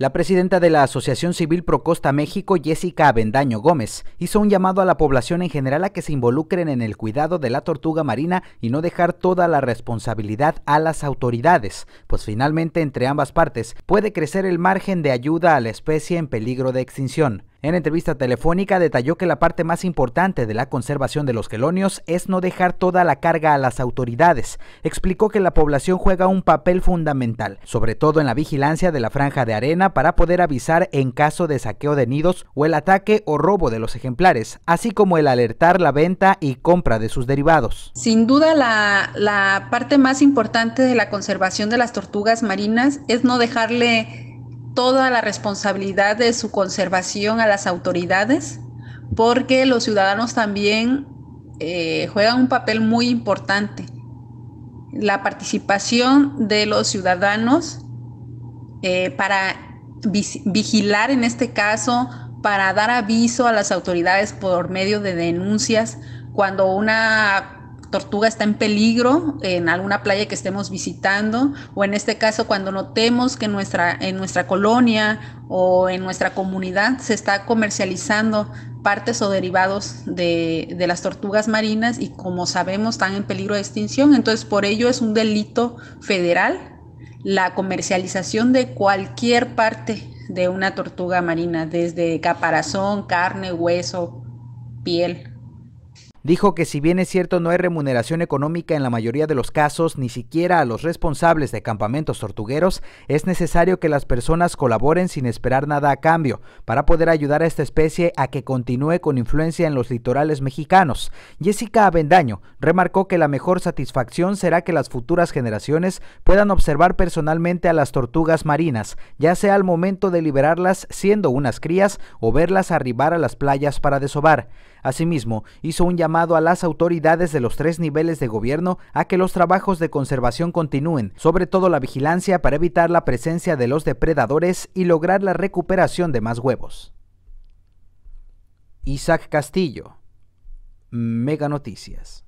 La presidenta de la Asociación Civil Procosta México, Jessica Avendaño Gómez, hizo un llamado a la población en general a que se involucren en el cuidado de la tortuga marina y no dejar toda la responsabilidad a las autoridades, pues finalmente entre ambas partes puede crecer el margen de ayuda a la especie en peligro de extinción. En entrevista telefónica detalló que la parte más importante de la conservación de los quelonios es no dejar toda la carga a las autoridades. Explicó que la población juega un papel fundamental, sobre todo en la vigilancia de la franja de arena para poder avisar en caso de saqueo de nidos o el ataque o robo de los ejemplares, así como el alertar la venta y compra de sus derivados. Sin duda la, la parte más importante de la conservación de las tortugas marinas es no dejarle toda la responsabilidad de su conservación a las autoridades, porque los ciudadanos también eh, juegan un papel muy importante. La participación de los ciudadanos eh, para vigilar en este caso, para dar aviso a las autoridades por medio de denuncias cuando una tortuga está en peligro en alguna playa que estemos visitando o en este caso cuando notemos que en nuestra, en nuestra colonia o en nuestra comunidad se está comercializando partes o derivados de, de las tortugas marinas y como sabemos están en peligro de extinción. Entonces por ello es un delito federal la comercialización de cualquier parte de una tortuga marina, desde caparazón, carne, hueso, piel dijo que si bien es cierto no hay remuneración económica en la mayoría de los casos, ni siquiera a los responsables de campamentos tortugueros, es necesario que las personas colaboren sin esperar nada a cambio, para poder ayudar a esta especie a que continúe con influencia en los litorales mexicanos. Jessica Avendaño remarcó que la mejor satisfacción será que las futuras generaciones puedan observar personalmente a las tortugas marinas, ya sea al momento de liberarlas siendo unas crías o verlas arribar a las playas para desovar. Asimismo, hizo un llamado llamado a las autoridades de los tres niveles de gobierno a que los trabajos de conservación continúen, sobre todo la vigilancia para evitar la presencia de los depredadores y lograr la recuperación de más huevos. Isaac Castillo, Mega Noticias.